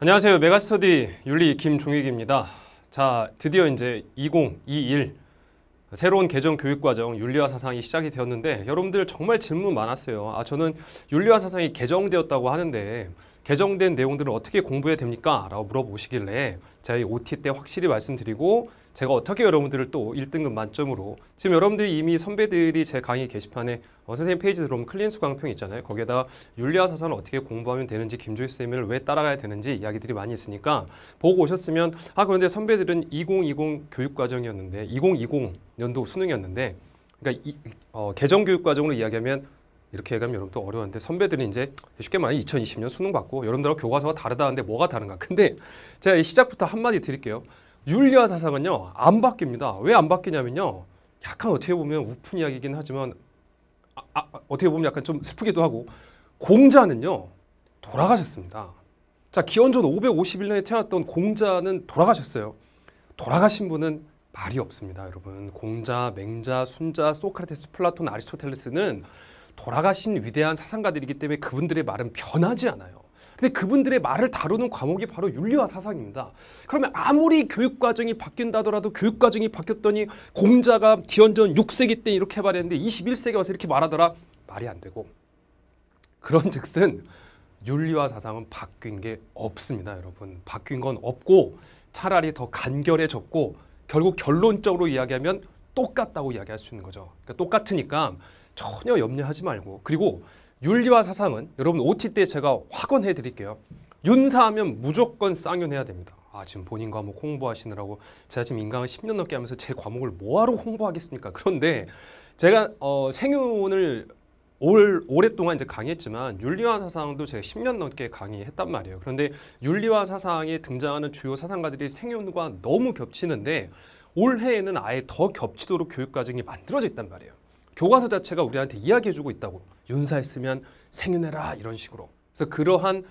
안녕하세요. 메가스터디 윤리 김종익입니다. 자, 드디어 이제 2021 새로운 개정 교육과정 윤리와 사상이 시작이 되었는데 여러분들 정말 질문 많았어요. 아, 저는 윤리와 사상이 개정되었다고 하는데 개정된 내용들을 어떻게 공부해야 됩니까? 라고 물어보시길래 제가 이 OT 때 확실히 말씀드리고 제가 어떻게 여러분들을 또 1등급 만점으로 지금 여러분들이 이미 선배들이 제 강의 게시판에 어, 선생님 페이지 들어오면 클린수 강평 있잖아요. 거기에다 윤리와 사상을 어떻게 공부하면 되는지 김조희 쌤을 왜 따라가야 되는지 이야기들이 많이 있으니까 보고 오셨으면 아 그런데 선배들은 2020 교육과정이었는데 2020 연도 수능이었는데 그러니까 이, 어, 개정 교육과정으로 이야기하면 이렇게 얘기하면 여러분 또 어려운데 선배들이 이제 쉽게 말해 2020년 수능 봤고 여러분들하고 교과서가 다르다는데 뭐가 다른가 근데 제가 시작부터 한마디 드릴게요 윤리와 사상은요 안 바뀝니다 왜 안 바뀌냐면요 약간 어떻게 보면 우픈 이야기긴 하지만 아, 아, 어떻게 보면 약간 좀 슬프기도 하고 공자는요 돌아가셨습니다 자 기원전 551년에 태어났던 공자는 돌아가셨어요 돌아가신 분은 말이 없습니다 여러분 공자, 맹자, 순자, 소크라테스, 플라톤, 아리스토텔레스는 돌아가신 위대한 사상가들이기 때문에 그분들의 말은 변하지 않아요. 근데 그분들의 말을 다루는 과목이 바로 윤리와 사상입니다. 그러면 아무리 교육과정이 바뀐다더라도 교육과정이 바뀌었더니 공자가 기원전 6세기 때 이렇게 말했는데 21세기 와서 이렇게 말하더라 말이 안 되고 그런 즉슨 윤리와 사상은 바뀐 게 없습니다, 여러분. 바뀐 건 없고 차라리 더 간결해졌고 결국 결론적으로 이야기하면 똑같다고 이야기할 수 있는 거죠. 그러니까 똑같으니까 전혀 염려하지 말고 그리고 윤리와 사상은 여러분 OT 때 제가 확언해 드릴게요. 윤사하면 무조건 쌍윤해야 됩니다. 아 지금 본인 과목 뭐 홍보하시느라고 제가 지금 인강을 10년 넘게 하면서 제 과목을 뭐하러 홍보하겠습니까? 그런데 제가 어, 생윤을 올, 오랫동안 이제 강의했지만 윤리와 사상도 제가 10년 넘게 강의했단 말이에요. 그런데 윤리와 사상에 등장하는 주요 사상가들이 생윤과 너무 겹치는데 올해에는 아예 더 겹치도록 교육과정이 만들어져 있단 말이에요. 교과서 자체가 우리한테 이야기해주고 있다고 윤사했으면 생윤해라 이런 식으로 그래서 그러한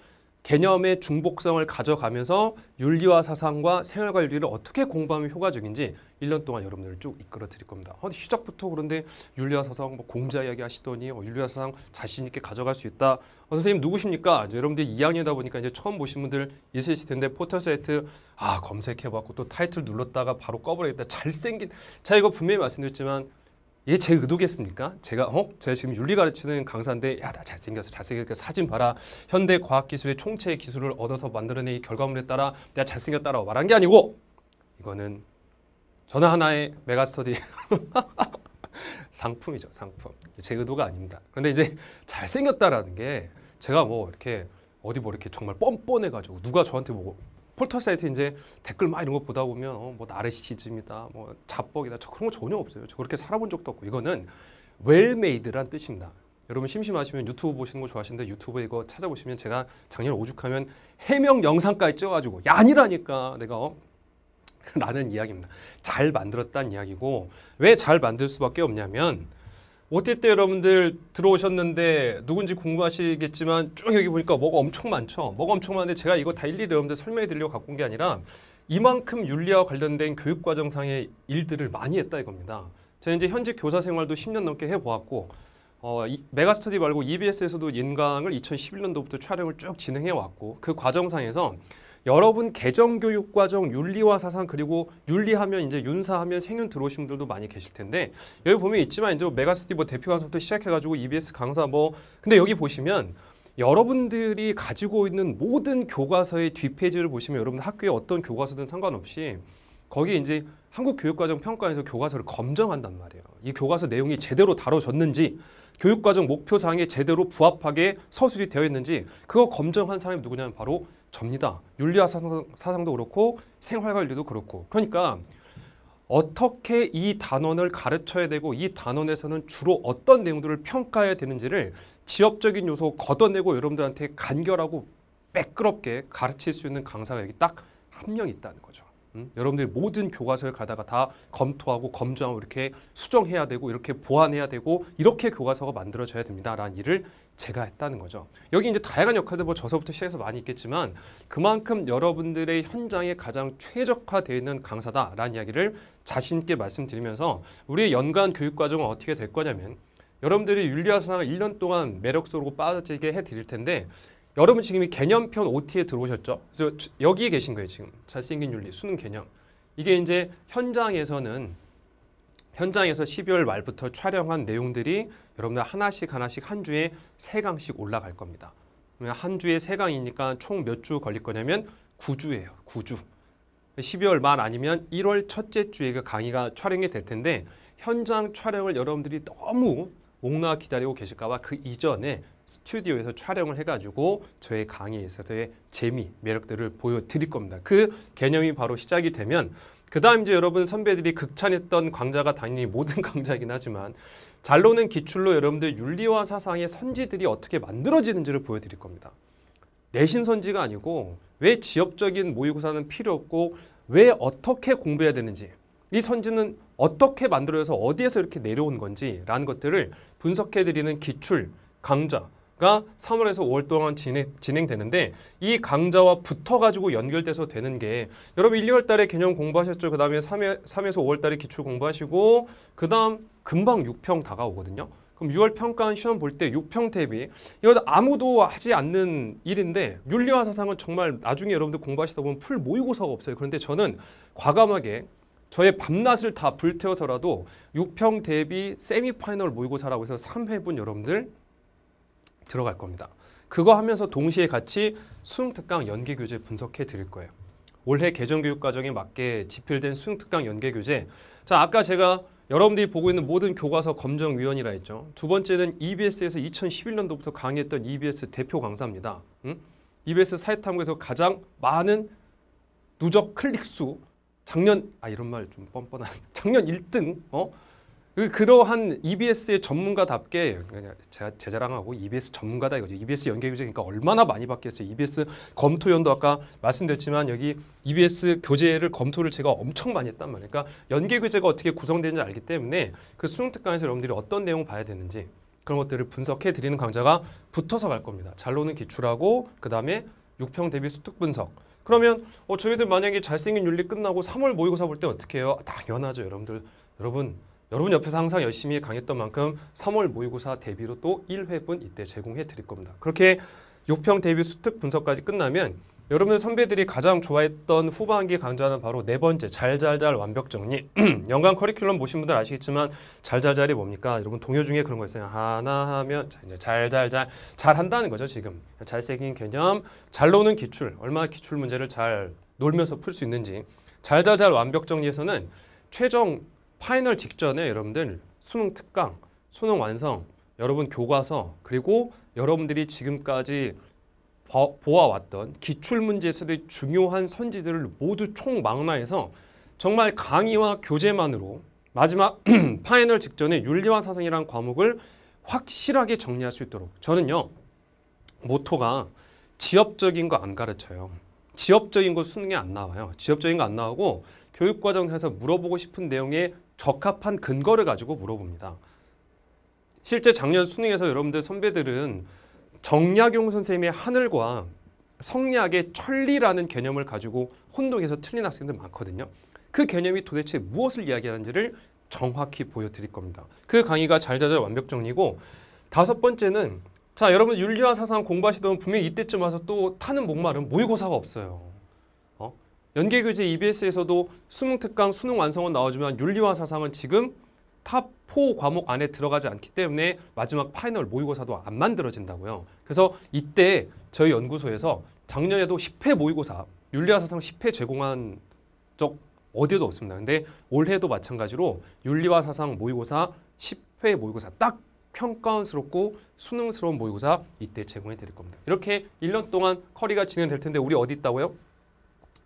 개념의 중복성을 가져가면서 윤리와 사상과 생활과 윤리를 어떻게 공부하면 효과적인지 1년 동안 여러분들을 쭉 이끌어 드릴 겁니다. 어, 시작부터 그런데 윤리와 사상 뭐 공자 이야기 하시더니 어, 윤리와 사상 자신 있게 가져갈 수 있다. 어, 선생님 누구십니까? 여러분들이 2학년이다 보니까 이제 처음 보신 분들 있으실 텐데 포털 사이트 아 검색해봤고 또 타이틀 눌렀다가 바로 꺼버리겠다. 잘생긴 자 이거 분명히 말씀드렸지만 이게 제 의도겠습니까? 제가 어? 제가 지금 윤리 가르치는 강사인데 야 나 잘생겨서 잘생겼으 사진 봐라 현대 과학기술의 총체 기술을 얻어서 만들어낸 이 결과물에 따라 내가 잘생겼다라고 말한 게 아니고 이거는 저는 하나의 메가스터디 상품이죠 상품 제 의도가 아닙니다 그런데 이제 잘생겼다라는 게 제가 뭐 이렇게 어디 뭐 이렇게 정말 뻔뻔해가지고 누가 저한테 뭐 폴터 사이트 이제 댓글 막 이런 거 보다 보면 어, 뭐 나르시즘이다, 뭐 자뻑이다, 저 그런 거 전혀 없어요. 저 그렇게 살아본 적도 없고 이거는 웰메이드란 뜻입니다. 여러분 심심하시면 유튜브 보시는 거 좋아하시는데 유튜브 이거 찾아보시면 제가 작년 오죽하면 해명 영상까지 찍어가지고 야 아니라니까 내가 어? 라는 이야기입니다. 잘 만들었다는 이야기고 왜 잘 만들 수밖에 없냐면 o t 때 여러분들 들어오셨는데 누군지 궁금하시겠지만 쭉 여기 보니까 뭐가 엄청 많죠. 뭐가 엄청 많은데 제가 이거 다 일일이 여러분들 설명해 드리려고 갖고 온 게 아니라 이만큼 윤리와 관련된 교육과정상의 일들을 많이 했다 이겁니다. 제가 이제 현직 교사 생활도 10년 넘게 해보았고 어, 이, 메가스터디 말고 EBS에서도 인강을 2011년도부터 촬영을 쭉 진행해 왔고 그 과정상에서 여러분 개정 교육 과정 윤리와 사상 그리고 윤리하면 이제 윤사하면 생윤 들어오신 분들도 많이 계실 텐데 여기 보면 있지만 이제 뭐 메가스티 뭐 대표 강사부터 시작해가지고 EBS 강사 뭐 근데 여기 보시면 여러분들이 가지고 있는 모든 교과서의 뒷페이지를 보시면 여러분 학교에 어떤 교과서든 상관없이 거기 에 이제 한국교육과정평가에서 교과서를 검정한단 말이에요. 이 교과서 내용이 제대로 다뤄졌는지 교육과정 목표사항에 제대로 부합하게 서술이 되어 있는지 그거 검정한 사람이 누구냐면 바로 접니다. 윤리와 사상, 사상도 그렇고 생활 관리도 그렇고 그러니까 어떻게 이 단원을 가르쳐야 되고 이 단원에서는 주로 어떤 내용들을 평가해야 되는지를 지엽적인 요소 걷어내고 여러분들한테 간결하고 매끄럽게 가르칠 수 있는 강사가 여기 딱한 명 있다는 거죠. 음? 여러분들이 모든 교과서를 가다가 다 검토하고 검증하고 이렇게 수정해야 되고 이렇게 보완해야 되고 이렇게 교과서가 만들어져야 됩니다라는 일을 제가 했다는 거죠. 여기 이제 다양한 역할들 뭐 저서부터 시작해서 많이 있겠지만 그만큼 여러분들의 현장에 가장 최적화되어 있는 강사다라는 이야기를 자신 있게 말씀드리면서 우리의 연간 교육 과정은 어떻게 될 거냐면 여러분들이 윤리와 사상을 1년 동안 매력적으로 빠지게 져 해드릴 텐데 여러분 지금 이 개념편 OT에 들어오셨죠? 그래서 여기에 계신 거예요, 지금. 잘생긴 윤리, 수능 개념. 이게 이제 현장에서는 현장에서 12월 말부터 촬영한 내용들이 여러분들 하나씩 하나씩 한 주에 세강씩 올라갈 겁니다. 한 주에 세강이니까 총 몇 주 걸릴 거냐면 9주예요. 9주. 12월 말 아니면 1월 첫째 주에 그 강의가 촬영이 될 텐데 현장 촬영을 여러분들이 너무 목나 기다리고 계실까 봐 그 이전에 스튜디오에서 촬영을 해가지고 저의 강의에 있어서의 재미, 매력들을 보여드릴 겁니다. 그 개념이 바로 시작이 되면 그 다음 이제 여러분 선배들이 극찬했던 강자가 당연히 모든 강자이긴 하지만 잘로는 기출로 여러분들 윤리와 사상의 선지들이 어떻게 만들어지는지를 보여드릴 겁니다. 내신 선지가 아니고 왜 지엽적인 모의고사는 필요 없고 왜 어떻게 공부해야 되는지 이 선지는 어떻게 만들어져서 어디에서 이렇게 내려온 건지라는 것들을 분석해드리는 기출 강좌가 3월에서 5월 동안 진행, 진행되는데 이 강좌와 붙어가지고 연결돼서 되는 게 여러분 1, 2월 달에 개념 공부하셨죠? 그 다음에 3회, 3에서 5월 달에 기출 공부하시고 그 다음 금방 6평 다가오거든요. 그럼 6월 평가한 시험 볼 때 6평 대비 이건 아무도 하지 않는 일인데 윤리와 사상은 정말 나중에 여러분들 공부하시다 보면 풀 모의고사가 없어요. 그런데 저는 과감하게 저의 밤낮을 다 불태워서라도 6평 대비 세미파이널 모의고사라고 해서 3회분 여러분들 들어갈 겁니다. 그거 하면서 동시에 같이 수능 특강 연계 교재 분석해 드릴 거예요. 올해 개정 교육 과정에 맞게 집필된 수능 특강 연계 교재. 자, 아까 제가 여러분들이 보고 있는 모든 교과서 검정 위원이라 했죠. 두 번째는 EBS에서 2011년도부터 강의했던 EBS 대표 강사입니다. 응? EBS 사회탐구에서 가장 많은 누적 클릭 수 작년 아 이런 말 좀 뻔뻔한 작년 1등 어 그, 그러한 EBS의 전문가답게 제가 제자랑하고 EBS 전문가다 이거죠. EBS 연계 교재니까 그러니까 얼마나 많이 바뀌었어요. EBS 검토연도 아까 말씀드렸지만 여기 EBS 교재를 검토를 제가 엄청 많이 했단 말이에요. 그러니까 연계 교재가 어떻게 구성되는지 알기 때문에 그 수능 특강에서 여러분들이 어떤 내용 봐야 되는지 그런 것들을 분석해 드리는 강좌가 붙어서 갈 겁니다. 잘로는 기출하고 그다음에 육평 대비 수특 분석. 그러면 어 저희들 만약에 잘생긴 윤리 끝나고 3월 모의고사 볼 때 어떻게 해요? 당연하죠, 여러분들. 여러분 여러분 옆에서 항상 열심히 강했던 만큼 3월 모의고사 대비로 또 1회분 이때 제공해 드릴 겁니다. 그렇게 6평 대비 수특 분석까지 끝나면 여러분 선배들이 가장 좋아했던 후반기 강좌는 바로 네 번째 잘잘잘 완벽 정리 연간 커리큘럼 보신 분들 아시겠지만 잘잘잘이 뭡니까 여러분 동요 중에 그런 거 있어요 하나 하면 자, 이제 잘잘잘 잘한다는 거죠 지금 잘생긴 개념 잘 노는 기출 얼마나 기출 문제를 잘 놀면서 풀 수 있는지 잘잘잘 완벽 정리에서는 최종 파이널 직전에 여러분들 수능 특강, 수능 완성, 여러분 교과서 그리고 여러분들이 지금까지 보아왔던 기출문제에서의 중요한 선지들을 모두 총망라해서 정말 강의와 교재만으로 마지막 파이널 직전에 윤리와 사상이란 과목을 확실하게 정리할 수 있도록 저는요 모토가 지엽적인 거 안 가르쳐요 지엽적인 거 수능에 안 나와요 지엽적인 거 안 나오고 교육과정에서 물어보고 싶은 내용의 적합한 근거를 가지고 물어봅니다. 실제 작년 수능에서 여러분들 선배들은 정약용 선생님의 하늘과 성리학의 천리라는 개념을 가지고 혼동해서 틀린 학생들 많거든요. 그 개념이 도대체 무엇을 이야기하는지를 정확히 보여드릴 겁니다. 그 강의가 잘자자 완벽 정리고 다섯 번째는 자 여러분 윤리와 사상 공부하시던 분명히 이때쯤 와서 또 타는 목마름 모의고사가 없어요. 연계교재 EBS에서도 수능특강, 수능 완성은 나오지만 윤리와 사상은 지금 탑4 과목 안에 들어가지 않기 때문에 마지막 파이널 모의고사도 안 만들어진다고요. 그래서 이때 저희 연구소에서 작년에도 10회 모의고사, 윤리와 사상 10회 제공한 적 어디에도 없습니다. 근데 올해도 마찬가지로 윤리와 사상 모의고사 10회 모의고사 딱 평가원스럽고 수능스러운 모의고사 이때 제공해 드릴 겁니다. 이렇게 1년 동안 커리가 진행될 텐데 우리 어디 있다고요?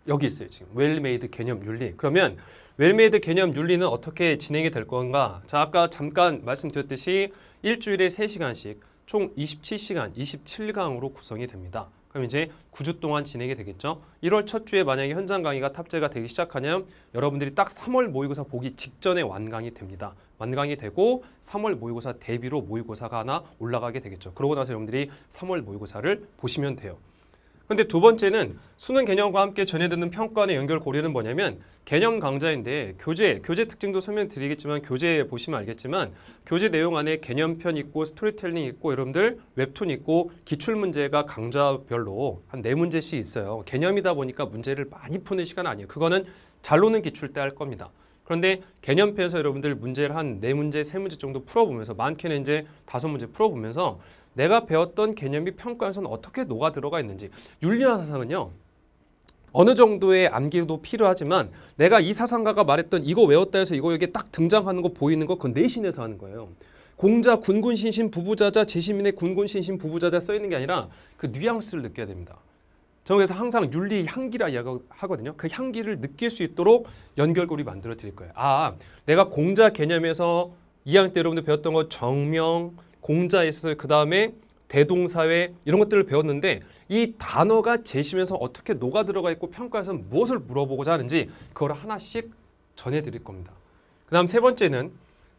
여기 있어요. 지금 웰메이드 개념 윤리. 그러면 웰메이드 개념 윤리는 어떻게 진행이 될 건가? 자, 아까 잠깐 말씀드렸듯이 일주일에 세시간씩총 27시간, 27강으로 구성이 됩니다. 그럼 이제 9주 동안 진행이 되겠죠. 1월 첫 주에 만약에 현장 강의가 탑재가 되기 시작하면 여러분들이 딱 3월 모의고사 보기 직전에 완강이 됩니다. 완강이 되고 3월 모의고사 대비로 모의고사가 하나 올라가게 되겠죠. 그러고 나서 여러분들이 3월 모의고사를 보시면 돼요. 근데 두 번째는 수능 개념과 함께 전해듣는 평가의 연결 고리는 뭐냐면 개념 강좌인데 교재, 교재 특징도 설명 드리겠지만 교재 보시면 알겠지만 교재 내용 안에 개념편 있고 스토리텔링 있고 여러분들 웹툰 있고 기출문제가 강좌별로 한 네 문제씩 있어요. 개념이다 보니까 문제를 많이 푸는 시간 아니에요. 그거는 잘 노는 기출 때 할 겁니다. 그런데 개념편에서 여러분들 문제를 한 네 문제, 세 문제 정도 풀어보면서 많게는 이제 다섯 문제 풀어보면서 내가 배웠던 개념이 평가에는 어떻게 녹아 들어가 있는지 윤리화 사상은요. 어느 정도의 암기도 필요하지만 내가 이 사상가가 말했던 이거 외웠다 해서 이거 여기 딱 등장하는 거 보이는 거 그건 내신에서 하는 거예요. 공자 군군신신 부부자자 제시민의 군군신신 부부자자 써 있는 게 아니라 그 뉘앙스를 느껴야 됩니다. 저는 서 항상 윤리 향기라 이야기하거든요. 그 향기를 느낄 수 있도록 연결고리 만들어 드릴 거예요. 아, 내가 공자 개념에서 2학년 때 여러분들 배웠던 거 정명, 공자에 있어서 그 다음에 대동사회 이런 것들을 배웠는데 이 단어가 제시면서 어떻게 녹아 들어가 있고 평가에서 무엇을 물어보고자 하는지 그걸 하나씩 전해드릴 겁니다. 그 다음 세 번째는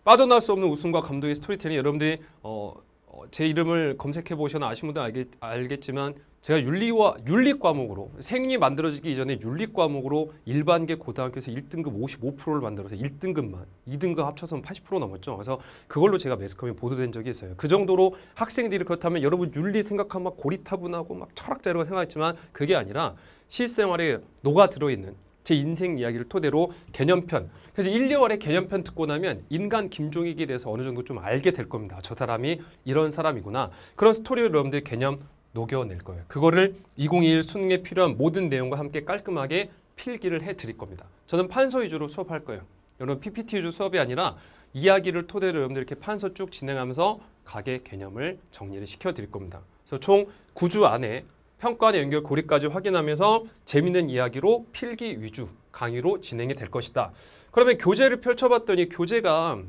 빠져나올 수 없는 웃음과 감동의 스토리텔링 여러분들이 어, 어, 제 이름을 검색해 보시면 아시는 분들 알겠, 지만 제가 윤리와 윤리 과목으로 생리 만들어지기 이전에 윤리 과목으로 일반계 고등학교에서 1등급 55%를 만들어서 1등급만 2등급 합쳐서는 80% 넘었죠. 그래서 그걸로 제가 매스컴에 보도된 적이 있어요. 그 정도로 학생들이 그렇다면 여러분 윤리 생각하면 막 고리타분하고 막 철학자 이런 거 생각했지만 그게 아니라 실생활에 녹아 들어있는 제 인생 이야기를 토대로 개념편. 그래서 1, 2월에 개념편 듣고 나면 인간 김종익에 대해서 어느 정도 좀 알게 될 겁니다. 저 사람이 이런 사람이구나. 그런 스토리를 여러분들 개념 녹여낼 거예요. 그거를 2021 수능에 필요한 모든 내용과 함께 깔끔하게 필기를 해드릴 겁니다. 저는 판서 위주로 수업할 거예요. 여러분 PPT 위주 수업이 아니라 이야기를 토대로 여러분들 이렇게 판서 쭉 진행하면서 가게 개념을 정리를 시켜드릴 겁니다. 그래서 총 9주 안에 평가의 연결 고리까지 확인하면서 재미있는 이야기로 필기 위주 강의로 진행이 될 것이다. 그러면 교재를 펼쳐봤더니 교재가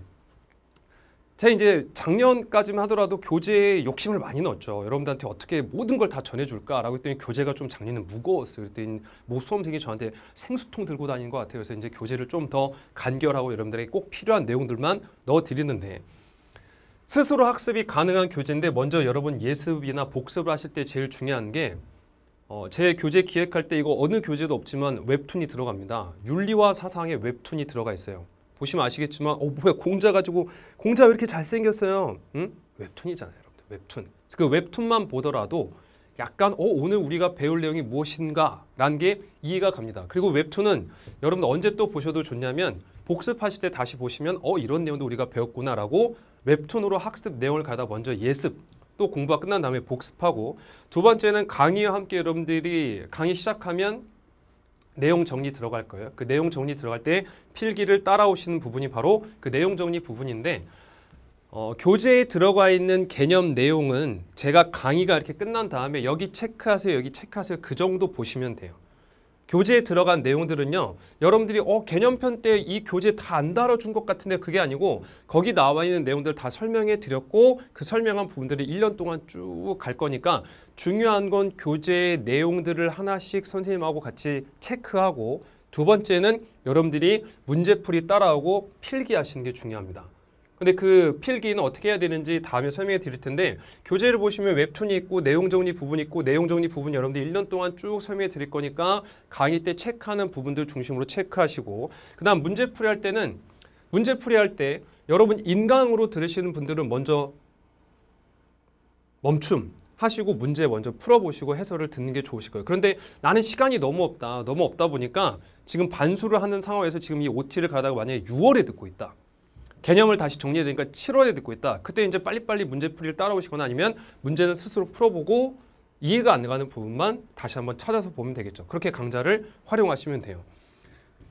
제 이제 작년까지만 하더라도 교재에 욕심을 많이 넣었죠. 여러분들한테 어떻게 모든 걸 다 전해줄까라고 했더니 교재가 좀 작년에 무거웠어요. 그랬더니 모 수험생이 저한테 생수통 들고 다니는 것 같아요. 그래서 이제 교재를 좀 더 간결하고 여러분들에게 꼭 필요한 내용들만 넣어드리는데 스스로 학습이 가능한 교재인데 먼저 여러분 예습이나 복습을 하실 때 제일 중요한 게 어, 제 교재 기획할 때 이거 어느 교재도 없지만 웹툰이 들어갑니다. 윤리와 사상의 웹툰이 들어가 있어요. 보시면 아시겠지만 어 뭐야 공자 가지고 공자 왜 이렇게 잘생겼어요? 응? 웹툰이잖아요. 여러분들. 웹툰. 그 웹툰만 보더라도 약간 어 오늘 우리가 배울 내용이 무엇인가 라는 게 이해가 갑니다. 그리고 웹툰은 여러분 언제 또 보셔도 좋냐면 복습하실 때 다시 보시면 어 이런 내용도 우리가 배웠구나 라고 웹툰으로 학습 내용을 가다 먼저 예습 또 공부가 끝난 다음에 복습하고 두 번째는 강의와 함께 여러분들이 강의 시작하면 내용 정리 들어갈 거예요. 그 내용 정리 들어갈 때 필기를 따라오시는 부분이 바로 그 내용 정리 부분인데 어, 교재에 들어가 있는 개념 내용은 제가 강의가 이렇게 끝난 다음에 여기 체크하세요, 여기 체크하세요 그 정도 보시면 돼요. 교재에 들어간 내용들은요. 여러분들이 어 개념편 때 이 교재 다 안 다뤄준 것 같은데 그게 아니고 거기 나와 있는 내용들 다 설명해 드렸고 그 설명한 부분들이 1년 동안 쭉 갈 거니까 중요한 건 교재의 내용들을 하나씩 선생님하고 같이 체크하고 두 번째는 여러분들이 문제풀이 따라오고 필기하시는 게 중요합니다. 근데 그 필기는 어떻게 해야 되는지 다음에 설명해 드릴 텐데 교재를 보시면 웹툰이 있고 내용 정리 부분 이 있고 내용 정리 부분 여러분들 1년 동안 쭉 설명해 드릴 거니까 강의 때 체크하는 부분들 중심으로 체크하시고 그다음 문제 풀이할 때는 문제 풀이할 때 여러분 인강으로 들으시는 분들은 먼저 멈춤 하시고 문제 먼저 풀어보시고 해설을 듣는 게 좋으실 거예요. 그런데 나는 시간이 너무 없다. 너무 없다 보니까 지금 반수를 하는 상황에서 지금 이 OT를 가다가 만약에 6월에 듣고 있다. 개념을 다시 정리해야 되니까 7월에 듣고 있다. 그때 이제 빨리빨리 문제풀이를 따라오시거나 아니면 문제는 스스로 풀어보고 이해가 안 가는 부분만 다시 한번 찾아서 보면 되겠죠. 그렇게 강좌를 활용하시면 돼요.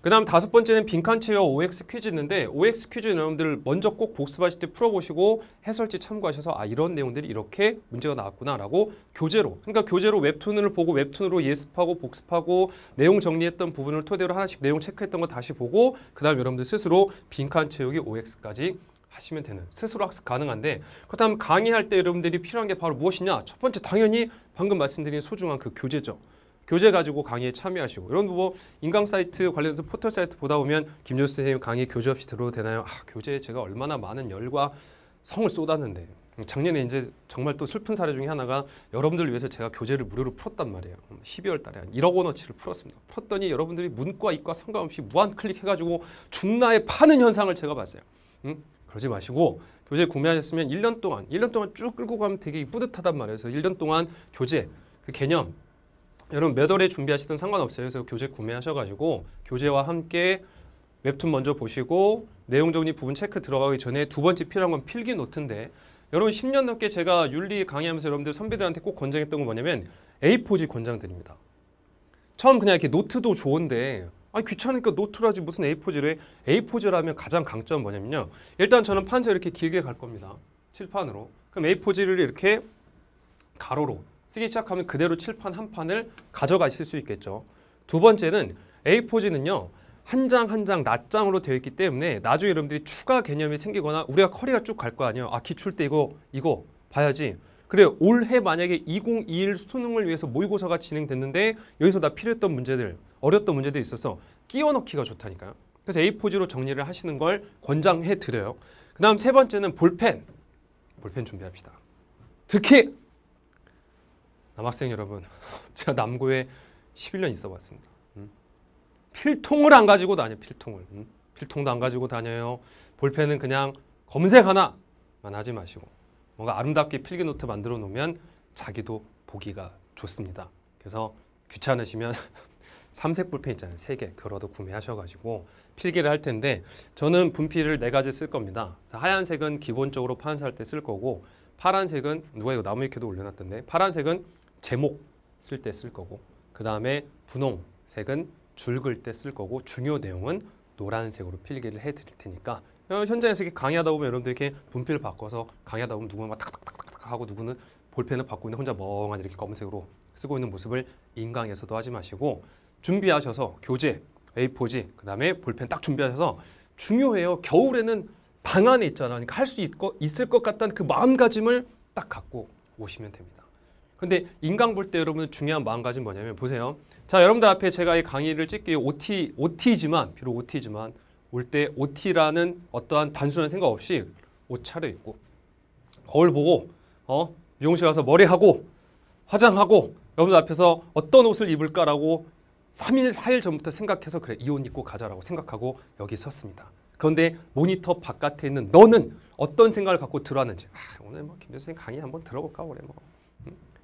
그 다음 다섯 번째는 빈칸 채어 OX 퀴즈인데 OX 퀴즈 여러분들 먼저 꼭 복습하실 때 풀어보시고 해설지 참고하셔서 아 이런 내용들이 이렇게 문제가 나왔구나 라고 교재로 그러니까 교재로 웹툰을 보고 웹툰으로 예습하고 복습하고 내용 정리했던 부분을 토대로 하나씩 내용 체크했던 거 다시 보고 그 다음 여러분들 스스로 빈칸 채우기 OX까지 하시면 되는 스스로 학습 가능한데 그렇다면 강의할 때 여러분들이 필요한 게 바로 무엇이냐 첫 번째 당연히 방금 말씀드린 소중한 그 교재죠 교재 가지고 강의에 참여하시고 이런 뭐 인강 사이트 관련해서 포털 사이트 보다 보면 김뉴수 선생님 강의 교재 없이 들어도 되나요? 아, 교재에 제가 얼마나 많은 열과 성을 쏟았는데 작년에 이제 정말 또 슬픈 사례 중에 하나가 여러분들을 위해서 제가 교재를 무료로 풀었단 말이에요. 12월 음, 달에 한 1억 원어치를 풀었습니다. 풀었더니 여러분들이 문과 이과 상관없이 무한 클릭해가지고 중나에 파는 현상을 제가 봤어요. 응? 음, 그러지 마시고 교재 구매하셨으면 1년 동안 1년 동안 쭉 끌고 가면 되게 뿌듯하단 말이에요. 그래서 1년 동안 교재 그 개념 여러분 매달에 준비하시든 상관없어요. 그래서 교재 구매하셔가지고 교재와 함께 웹툰 먼저 보시고 내용 정리 부분 체크 들어가기 전에 두 번째 필요한 건 필기 노트인데 여러분 10년 넘게 제가 윤리 강의하면서 여러분들 선배들한테 꼭 권장했던 건 뭐냐면 A4지 권장드립니다. 처음 그냥 이렇게 노트도 좋은데 아 귀찮으니까 노트라지 무슨 A4지래 A4지라면 가장 강점은 뭐냐면요. 일단 저는 판서 이렇게 길게 갈 겁니다. 칠판으로. 그럼 A4지를 이렇게 가로로 쓰기 시작하면 그대로 칠판 한 판을 가져가실 수 있겠죠. 두 번째는 A4지는요. 한 장 한 장 낱장으로 되어 있기 때문에 나중에 여러분들이 추가 개념이 생기거나 우리가 커리가 쭉 갈 거 아니에요. 아 기출 때 이거 이거 봐야지. 그래 올해 만약에 2021 수능을 위해서 모의고사가 진행됐는데 여기서 나 필요했던 문제들 어렸던 문제들이 있어서 끼워 넣기가 좋다니까요. 그래서 A4지로 정리를 하시는 걸 권장해 드려요. 그 다음 세 번째는 볼펜. 볼펜 준비합시다. 특히 남학생 여러분, 제가 남고에 11년 있어 봤습니다. 음? 필통을 안 가지고 다녀, 필통을. 음? 필통도 안 가지고 다녀요. 볼펜은 그냥 검색 하나만 하지 마시고 뭔가 아름답게 필기노트 만들어 놓으면 자기도 보기가 좋습니다. 그래서 귀찮으시면 삼색 볼펜 있잖아요. 세 개. 그러도 구매하셔가지고 필기를 할 텐데 저는 분필을 네 가지 쓸 겁니다. 하얀색은 기본적으로 판사할 때 쓸 거고 파란색은 누가 이거 나무 위키도 올려놨던데 파란색은 제목 쓸 때 쓸 거고 그 다음에 분홍색은 줄글 때 쓸 거고 중요 내용은 노란색으로 필기를 해드릴 테니까 어, 현장에서 이렇게 강의하다 보면 여러분들 이렇게 분필을 바꿔서 강의하다 보면 누구는 막 탁탁탁탁 하고 누구는 볼펜을 바꾸고 있는 혼자 멍하니 이렇게 검은색으로 쓰고 있는 모습을 인강에서도 하지 마시고 준비하셔서 교재, A4지, 그 다음에 볼펜 딱 준비하셔서 중요해요. 겨울에는 방 안에 있잖아. 그러니까 할 수 있을 것 같다는 그 마음가짐을 딱 갖고 오시면 됩니다. 근데 인강 볼 때 여러분 중요한 마음가짐 뭐냐면 보세요. 자, 여러분들 앞에 제가 이 강의를 찍기 OT, OT지만 비록 OT지만 올 때 OT라는 어떠한 단순한 생각 없이 옷 차려입고 거울 보고 어 미용실 가서 머리하고 화장하고 여러분 들 앞에서 어떤 옷을 입을까라고 3일, 4일 전부터 생각해서 그래 이 옷 입고 가자라고 생각하고 여기 섰습니다. 그런데 모니터 바깥에 있는 너는 어떤 생각을 갖고 들어왔는지 아, 오늘 뭐김 교수님 강의 한번 들어볼까 그래 뭐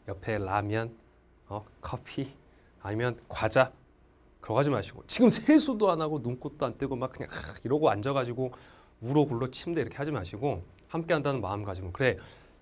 옆에 라면, 어, 커피, 아니면 과자 그러고 지 마시고 지금 세수도 안 하고 눈꽃도 안 뜨고 막 그냥 아, 이러고 앉아가지고 우로 굴러 침대 이렇게 하지 마시고 함께 한다는 마음가지고 그래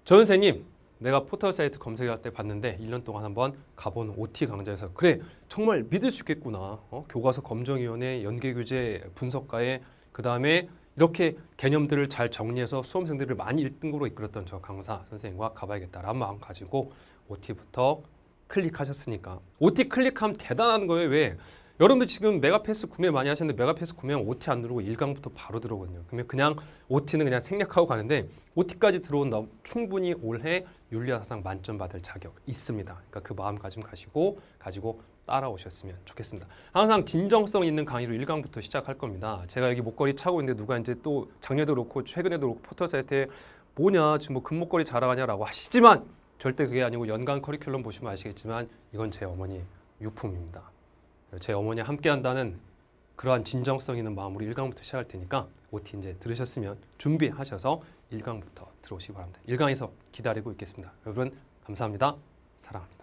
전 선생님 내가 포털 사이트 검색할 때 봤는데 1년 동안 한번 가본 OT 강좌에서 그래 정말 믿을 수 있겠구나 어? 교과서 검정위원회 연계교재 분석가에 그 다음에 이렇게 개념들을 잘 정리해서 수험생들을 많이 1등으로 이끌었던 저 강사 선생님과 가봐야겠다라는 마음 가지고 OT부터 클릭하셨으니까 OT 클릭하면 대단한 거예요 왜? 여러분들 지금 메가패스 구매 많이 하시는데 메가패스 구매하면 OT 안 누르고 일강부터 바로 들어오거든요 그러면 그냥 OT는 그냥 생략하고 가는데 OT까지 들어온다 충분히 올해 윤리사상 만점 받을 자격 있습니다 그러니까 그 마음가짐 가지고 가지고 따라오셨으면 좋겠습니다 항상 진정성 있는 강의로 일강부터 시작할 겁니다 제가 여기 목걸이 차고 있는데 누가 이제 또 작년에도 그렇고 최근에도 그렇고 포털사이트에 뭐냐 지금 뭐 금목걸이 자랑하냐라고 하시지만 절대 그게 아니고 연간 커리큘럼 보시면 아시겠지만 이건 제 어머니 유품입니다. 제어머니 함께한다는 그러한 진정성 있는 마음으로 1강부터 시작할 테니까 OT 이제 들으셨으면 준비하셔서 1강부터 들어오시기 바랍니다. 1강에서 기다리고 있겠습니다. 여러분 감사합니다. 사랑합니다.